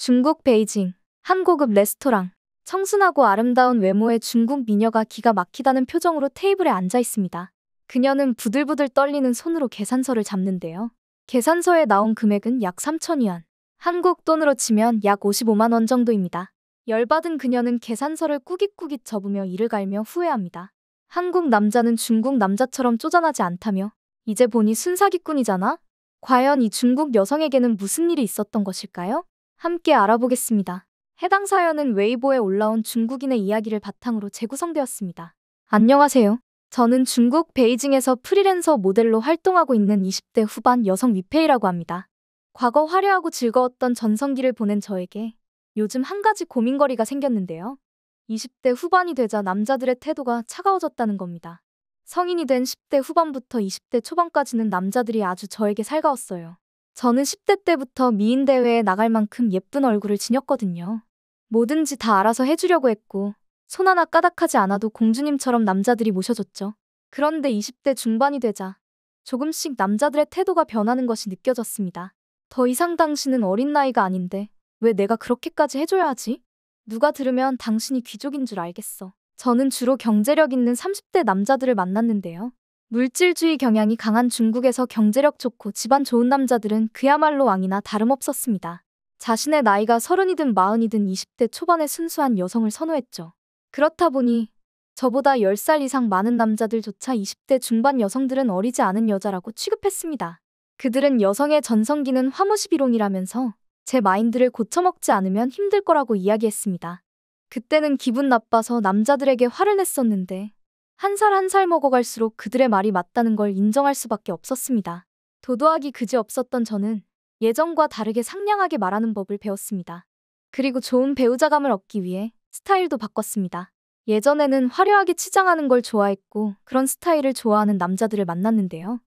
중국 베이징 한 고급 레스토랑 청순하고 아름다운 외모의 중국 미녀가 기가 막히다는 표정으로 테이블에 앉아 있습니다. 그녀는 부들부들 떨리는 손으로 계산서를 잡는데요. 계산서에 나온 금액은 약 3천 위안. 한국 돈으로 치면 약 55만 원 정도입니다. 열받은 그녀는 계산서를 꾸깃꾸깃 접으며 이를 갈며 후회합니다. 한국 남자는 중국 남자처럼 쪼잔하지 않다며 이제 보니 순사기꾼이잖아? 과연 이 중국 여성에게는 무슨 일이 있었던 것일까요? 함께 알아보겠습니다. 해당 사연은 웨이보에 올라온 중국인의 이야기를 바탕으로 재구성되었습니다. 안녕하세요. 저는 중국 베이징에서 프리랜서 모델로 활동하고 있는 20대 후반 여성 위페이라고 합니다. 과거 화려하고 즐거웠던 전성기를 보낸 저에게 요즘 한 가지 고민거리가 생겼는데요. 20대 후반이 되자 남자들의 태도가 차가워졌다는 겁니다. 성인이 된 10대 후반부터 20대 초반까지는 남자들이 아주 저에게 살가웠어요. 저는 10대 때부터 미인대회에 나갈 만큼 예쁜 얼굴을 지녔거든요. 뭐든지 다 알아서 해주려고 했고 손 하나 까닥하지 않아도 공주님처럼 남자들이 모셔줬죠. 그런데 20대 중반이 되자 조금씩 남자들의 태도가 변하는 것이 느껴졌습니다. 더 이상 당신은 어린 나이가 아닌데 왜 내가 그렇게까지 해줘야 하지? 누가 들으면 당신이 귀족인 줄 알겠어. 저는 주로 경제력 있는 30대 남자들을 만났는데요. 물질주의 경향이 강한 중국에서 경제력 좋고 집안 좋은 남자들은 그야말로 왕이나 다름없었습니다. 자신의 나이가 서른이든 마흔이든 20대 초반의 순수한 여성을 선호했죠. 그렇다 보니 저보다 10살 이상 많은 남자들조차 20대 중반 여성들은 어리지 않은 여자라고 취급했습니다. 그들은 여성의 전성기는 화무시비롱이라면서 제 마인드를 고쳐먹지 않으면 힘들 거라고 이야기했습니다. 그때는 기분 나빠서 남자들에게 화를 냈었는데 한살한살 먹어갈수록 그들의 말이 맞다는 걸 인정할 수밖에 없었습니다. 도도하기 그지 없었던 저는 예전과 다르게 상냥하게 말하는 법을 배웠습니다. 그리고 좋은 배우자감을 얻기 위해 스타일도 바꿨습니다. 예전에는 화려하게 치장하는 걸 좋아했고 그런 스타일을 좋아하는 남자들을 만났는데요.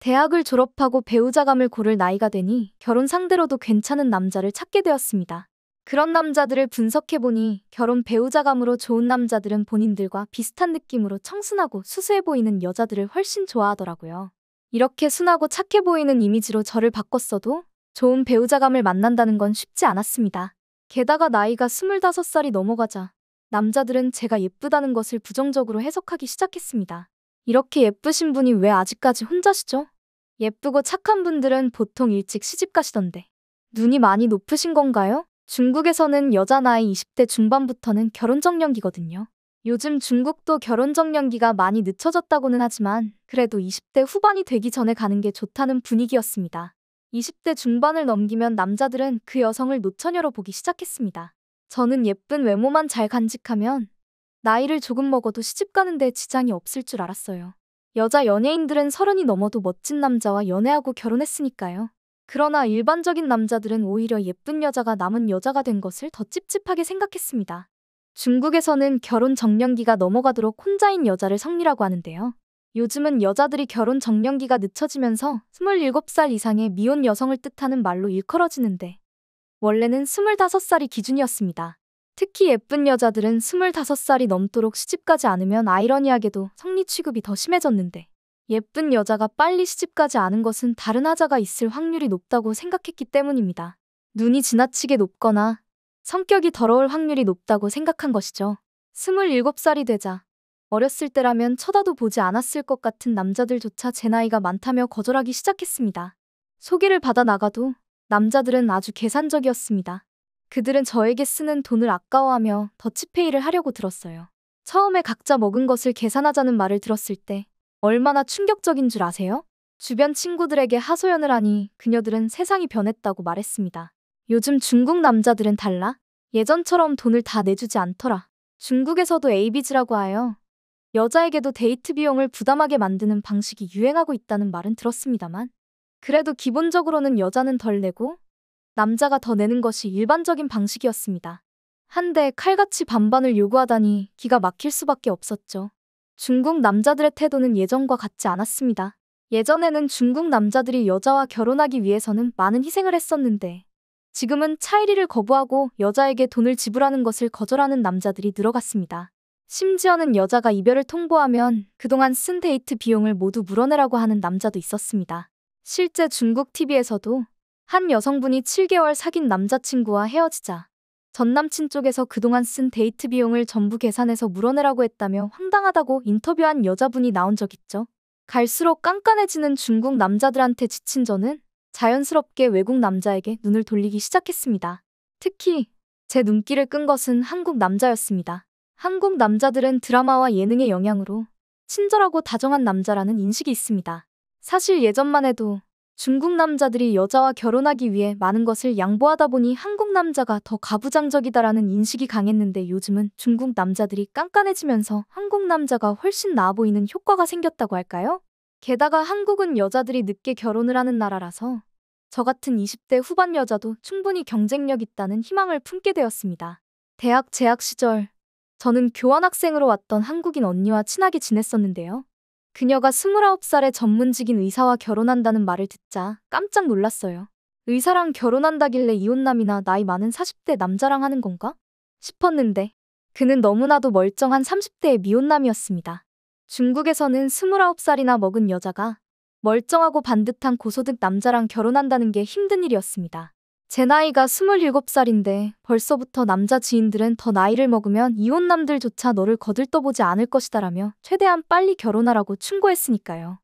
대학을 졸업하고 배우자감을 고를 나이가 되니 결혼 상대로도 괜찮은 남자를 찾게 되었습니다. 그런 남자들을 분석해보니 결혼 배우자감으로 좋은 남자들은 본인들과 비슷한 느낌으로 청순하고 수수해 보이는 여자들을 훨씬 좋아하더라고요. 이렇게 순하고 착해 보이는 이미지로 저를 바꿨어도 좋은 배우자감을 만난다는 건 쉽지 않았습니다. 게다가 나이가 25살이 넘어가자 남자들은 제가 예쁘다는 것을 부정적으로 해석하기 시작했습니다. 이렇게 예쁘신 분이 왜 아직까지 혼자시죠? 예쁘고 착한 분들은 보통 일찍 시집 가시던데. 눈이 많이 높으신 건가요? 중국에서는 여자 나이 20대 중반부터는 결혼정년기거든요. 요즘 중국도 결혼정년기가 많이 늦춰졌다고는 하지만 그래도 20대 후반이 되기 전에 가는 게 좋다는 분위기였습니다. 20대 중반을 넘기면 남자들은 그 여성을 노처녀로 보기 시작했습니다. 저는 예쁜 외모만 잘 간직하면 나이를 조금 먹어도 시집 가는데 지장이 없을 줄 알았어요. 여자 연예인들은 서른이 넘어도 멋진 남자와 연애하고 결혼했으니까요. 그러나 일반적인 남자들은 오히려 예쁜 여자가 남은 여자가 된 것을 더 찝찝하게 생각했습니다. 중국에서는 결혼 정년기가 넘어가도록 혼자인 여자를 성리라고 하는데요. 요즘은 여자들이 결혼 정년기가 늦춰지면서 27살 이상의 미혼 여성을 뜻하는 말로 일컬어지는데 원래는 25살이 기준이었습니다. 특히 예쁜 여자들은 25살이 넘도록 시집가지 않으면 아이러니하게도 성리 취급이 더 심해졌는데 예쁜 여자가 빨리 시집가지 않은 것은 다른 하자가 있을 확률이 높다고 생각했기 때문입니다. 눈이 지나치게 높거나 성격이 더러울 확률이 높다고 생각한 것이죠. 27살이 되자 어렸을 때라면 쳐다도 보지 않았을 것 같은 남자들조차 제 나이가 많다며 거절하기 시작했습니다. 소개를 받아 나가도 남자들은 아주 계산적이었습니다. 그들은 저에게 쓰는 돈을 아까워하며 더치페이를 하려고 들었어요. 처음에 각자 먹은 것을 계산하자는 말을 들었을 때 얼마나 충격적인 줄 아세요? 주변 친구들에게 하소연을 하니 그녀들은 세상이 변했다고 말했습니다. 요즘 중국 남자들은 달라. 예전처럼 돈을 다 내주지 않더라. 중국에서도 a b g 라고 하여 여자에게도 데이트 비용을 부담하게 만드는 방식이 유행하고 있다는 말은 들었습니다만 그래도 기본적으로는 여자는 덜 내고 남자가 더 내는 것이 일반적인 방식이었습니다. 한데 칼같이 반반을 요구하다니 기가 막힐 수밖에 없었죠. 중국 남자들의 태도는 예전과 같지 않았습니다. 예전에는 중국 남자들이 여자와 결혼하기 위해서는 많은 희생을 했었는데 지금은 차이리를 거부하고 여자에게 돈을 지불하는 것을 거절하는 남자들이 늘어갔습니다. 심지어는 여자가 이별을 통보하면 그동안 쓴 데이트 비용을 모두 물어내라고 하는 남자도 있었습니다. 실제 중국 TV에서도 한 여성분이 7개월 사귄 남자친구와 헤어지자 전 남친 쪽에서 그동안 쓴 데이트 비용을 전부 계산해서 물어내라고 했다며 황당하다고 인터뷰한 여자분이 나온 적 있죠. 갈수록 깐깐해지는 중국 남자들한테 지친 저는 자연스럽게 외국 남자에게 눈을 돌리기 시작했습니다. 특히 제 눈길을 끈 것은 한국 남자였습니다. 한국 남자들은 드라마와 예능의 영향으로 친절하고 다정한 남자라는 인식이 있습니다. 사실 예전만 해도 중국 남자들이 여자와 결혼하기 위해 많은 것을 양보하다 보니 한국 남자가 더 가부장적이다라는 인식이 강했는데 요즘은 중국 남자들이 깐깐해지면서 한국 남자가 훨씬 나아 보이는 효과가 생겼다고 할까요? 게다가 한국은 여자들이 늦게 결혼을 하는 나라라서 저 같은 20대 후반 여자도 충분히 경쟁력 있다는 희망을 품게 되었습니다. 대학 재학 시절 저는 교환학생으로 왔던 한국인 언니와 친하게 지냈었는데요. 그녀가 29살에 전문직인 의사와 결혼한다는 말을 듣자 깜짝 놀랐어요. 의사랑 결혼한다길래 이혼남이나 나이 많은 40대 남자랑 하는 건가? 싶었는데 그는 너무나도 멀쩡한 30대의 미혼남이었습니다. 중국에서는 29살이나 먹은 여자가 멀쩡하고 반듯한 고소득 남자랑 결혼한다는 게 힘든 일이었습니다. 제 나이가 27살인데 벌써부터 남자 지인들은 더 나이를 먹으면 이혼남들조차 너를 거들떠보지 않을 것이다라며 최대한 빨리 결혼하라고 충고했으니까요.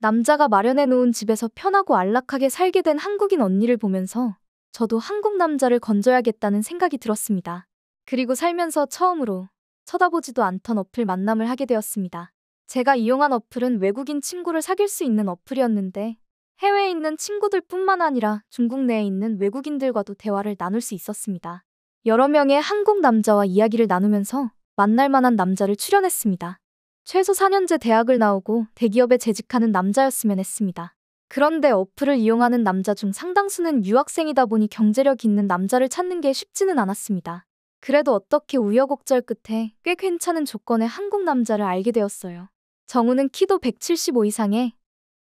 남자가 마련해 놓은 집에서 편하고 안락하게 살게 된 한국인 언니를 보면서 저도 한국 남자를 건져야겠다는 생각이 들었습니다. 그리고 살면서 처음으로 쳐다보지도 않던 어플 만남을 하게 되었습니다. 제가 이용한 어플은 외국인 친구를 사귈 수 있는 어플이었는데 해외에 있는 친구들 뿐만 아니라 중국 내에 있는 외국인들과도 대화를 나눌 수 있었습니다. 여러 명의 한국 남자와 이야기를 나누면서 만날 만한 남자를 출연했습니다 최소 4년제 대학을 나오고 대기업에 재직하는 남자였으면 했습니다. 그런데 어플을 이용하는 남자 중 상당수는 유학생이다 보니 경제력 있는 남자를 찾는 게 쉽지는 않았습니다. 그래도 어떻게 우여곡절 끝에 꽤 괜찮은 조건의 한국 남자를 알게 되었어요. 정우는 키도 175 이상에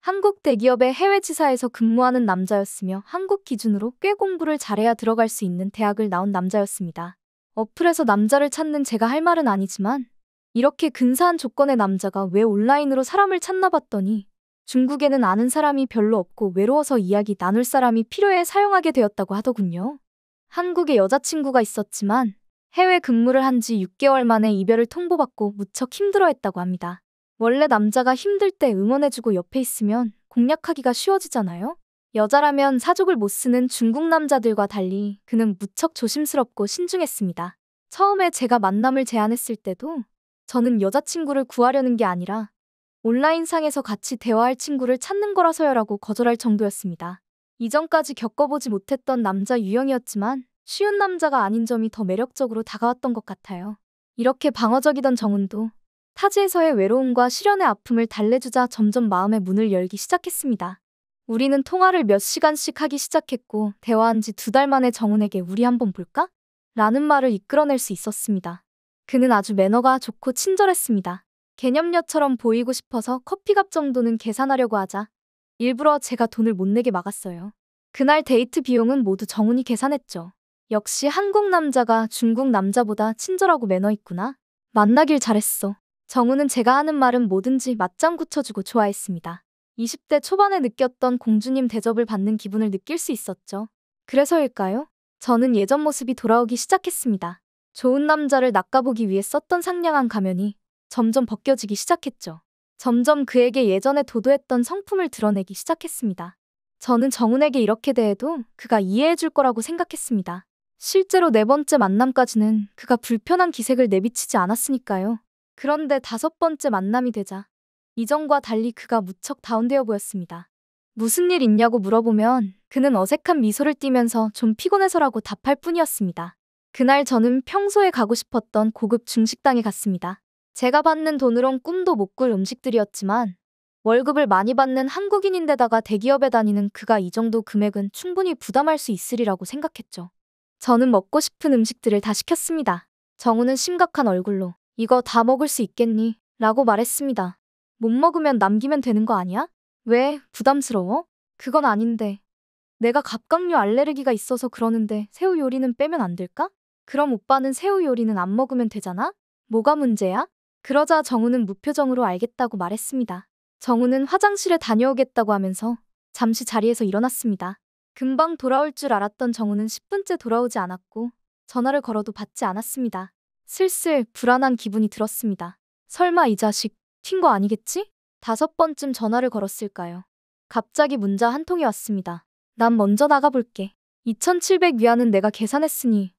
한국 대기업의 해외 지사에서 근무하는 남자였으며 한국 기준으로 꽤 공부를 잘해야 들어갈 수 있는 대학을 나온 남자였습니다. 어플에서 남자를 찾는 제가 할 말은 아니지만 이렇게 근사한 조건의 남자가 왜 온라인으로 사람을 찾나 봤더니 중국에는 아는 사람이 별로 없고 외로워서 이야기 나눌 사람이 필요해 사용하게 되었다고 하더군요. 한국에 여자친구가 있었지만 해외 근무를 한 지 6개월 만에 이별을 통보받고 무척 힘들어했다고 합니다. 원래 남자가 힘들 때 응원해주고 옆에 있으면 공략하기가 쉬워지잖아요? 여자라면 사족을 못 쓰는 중국 남자들과 달리 그는 무척 조심스럽고 신중했습니다. 처음에 제가 만남을 제안했을 때도 저는 여자친구를 구하려는 게 아니라 온라인상에서 같이 대화할 친구를 찾는 거라서요라고 거절할 정도였습니다. 이전까지 겪어보지 못했던 남자 유형이었지만 쉬운 남자가 아닌 점이 더 매력적으로 다가왔던 것 같아요. 이렇게 방어적이던 정훈도 타지에서의 외로움과 실현의 아픔을 달래주자 점점 마음의 문을 열기 시작했습니다. 우리는 통화를 몇 시간씩 하기 시작했고 대화한 지 두 달 만에 정훈에게 우리 한번 볼까? 라는 말을 이끌어낼 수 있었습니다. 그는 아주 매너가 좋고 친절했습니다. 개념녀처럼 보이고 싶어서 커피값 정도는 계산하려고 하자 일부러 제가 돈을 못 내게 막았어요. 그날 데이트 비용은 모두 정훈이 계산했죠. 역시 한국 남자가 중국 남자보다 친절하고 매너 있구나. 만나길 잘했어. 정우는 제가 하는 말은 뭐든지 맞장 구쳐주고 좋아했습니다. 20대 초반에 느꼈던 공주님 대접을 받는 기분을 느낄 수 있었죠. 그래서일까요? 저는 예전 모습이 돌아오기 시작했습니다. 좋은 남자를 낚아보기 위해 썼던 상냥한 가면이 점점 벗겨지기 시작했죠. 점점 그에게 예전에 도도했던 성품을 드러내기 시작했습니다. 저는 정훈에게 이렇게 대해도 그가 이해해줄 거라고 생각했습니다. 실제로 네 번째 만남까지는 그가 불편한 기색을 내비치지 않았으니까요. 그런데 다섯 번째 만남이 되자 이전과 달리 그가 무척 다운되어 보였습니다. 무슨 일 있냐고 물어보면 그는 어색한 미소를 띠면서 좀 피곤해서라고 답할 뿐이었습니다. 그날 저는 평소에 가고 싶었던 고급 중식당에 갔습니다. 제가 받는 돈으론 꿈도 못 꿀 음식들이었지만 월급을 많이 받는 한국인인데다가 대기업에 다니는 그가 이 정도 금액은 충분히 부담할 수 있으리라고 생각했죠. 저는 먹고 싶은 음식들을 다 시켰습니다. 정우는 심각한 얼굴로 이거 다 먹을 수 있겠니? 라고 말했습니다. 못 먹으면 남기면 되는 거 아니야? 왜 부담스러워? 그건 아닌데. 내가 갑각류 알레르기가 있어서 그러는데 새우 요리는 빼면 안 될까? 그럼 오빠는 새우 요리는 안 먹으면 되잖아? 뭐가 문제야? 그러자 정우는 무표정으로 알겠다고 말했습니다. 정우는 화장실에 다녀오겠다고 하면서 잠시 자리에서 일어났습니다. 금방 돌아올 줄 알았던 정우는 10분째 돌아오지 않았고 전화를 걸어도 받지 않았습니다. 슬슬 불안한 기분이 들었습니다. 설마 이 자식 튄 거 아니겠지? 다섯 번쯤 전화를 걸었을까요. 갑자기 문자 한 통이 왔습니다. 난 먼저 나가볼게. 2700 위안은 내가 계산했으니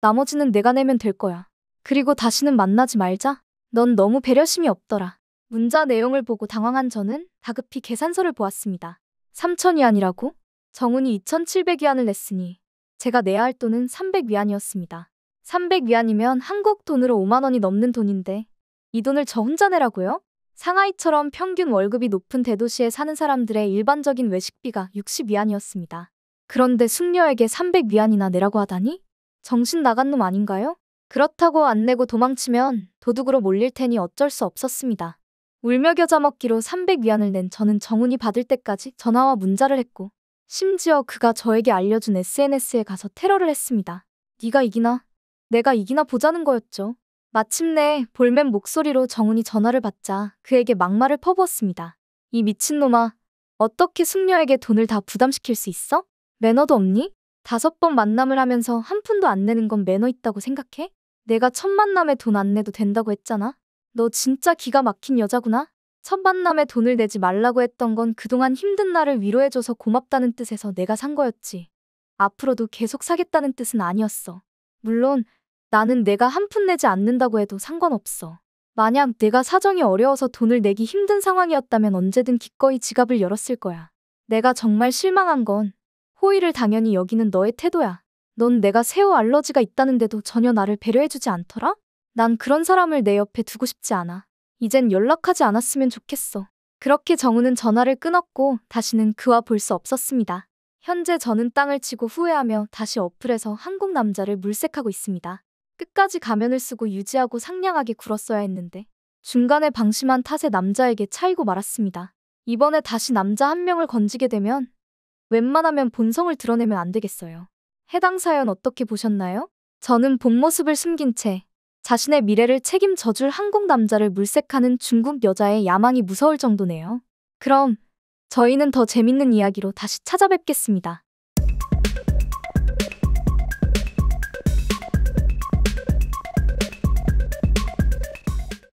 나머지는 내가 내면 될 거야. 그리고 다시는 만나지 말자. 넌 너무 배려심이 없더라. 문자 내용을 보고 당황한 저는 다급히 계산서를 보았습니다. 3천 위안이라고? 정훈이 2700 위안을 냈으니 제가 내야 할 돈은 300 위안이었습니다. 300위안이면 한국 돈으로 5만 원이 넘는 돈인데 이 돈을 저 혼자 내라고요? 상하이처럼 평균 월급이 높은 대도시에 사는 사람들의 일반적인 외식비가 60위안이었습니다. 그런데 숙녀에게 300위안이나 내라고 하다니? 정신 나간 놈 아닌가요? 그렇다고 안 내고 도망치면 도둑으로 몰릴 테니 어쩔 수 없었습니다. 울며 겨자 먹기로 300위안을 낸 저는 정훈이 받을 때까지 전화와 문자를 했고 심지어 그가 저에게 알려준 SNS에 가서 테러를 했습니다. 네가 이기나? 내가 이기나 보자는 거였죠. 마침내 볼멘 목소리로 정훈이 전화를 받자 그에게 막말을 퍼부었습니다. 이 미친놈아, 어떻게 숙녀에게 돈을 다 부담시킬 수 있어? 매너도 없니? 다섯 번 만남을 하면서 한 푼도 안 내는 건 매너 있다고 생각해? 내가 첫 만남에 돈 안 내도 된다고 했잖아? 너 진짜 기가 막힌 여자구나? 첫 만남에 돈을 내지 말라고 했던 건 그동안 힘든 나를 위로해줘서 고맙다는 뜻에서 내가 산 거였지. 앞으로도 계속 사겠다는 뜻은 아니었어. 물론 나는 내가 한 푼 내지 않는다고 해도 상관없어. 만약 내가 사정이 어려워서 돈을 내기 힘든 상황이었다면 언제든 기꺼이 지갑을 열었을 거야. 내가 정말 실망한 건 호의를 당연히 여기는 너의 태도야. 넌 내가 새우 알러지가 있다는데도 전혀 나를 배려해주지 않더라? 난 그런 사람을 내 옆에 두고 싶지 않아. 이젠 연락하지 않았으면 좋겠어. 그렇게 정우는 전화를 끊었고 다시는 그와 볼 수 없었습니다. 현재 저는 땅을 치고 후회하며 다시 어플에서 한국 남자를 물색하고 있습니다. 끝까지 가면을 쓰고 유지하고 상냥하게 굴었어야 했는데 중간에 방심한 탓에 남자에게 차이고 말았습니다. 이번에 다시 남자 한 명을 건지게 되면 웬만하면 본성을 드러내면 안 되겠어요. 해당 사연 어떻게 보셨나요? 저는 본 모습을 숨긴 채 자신의 미래를 책임져줄 한국 남자를 물색하는 중국 여자의 야망이 무서울 정도네요. 그럼 저희는 더 재밌는 이야기로 다시 찾아뵙겠습니다.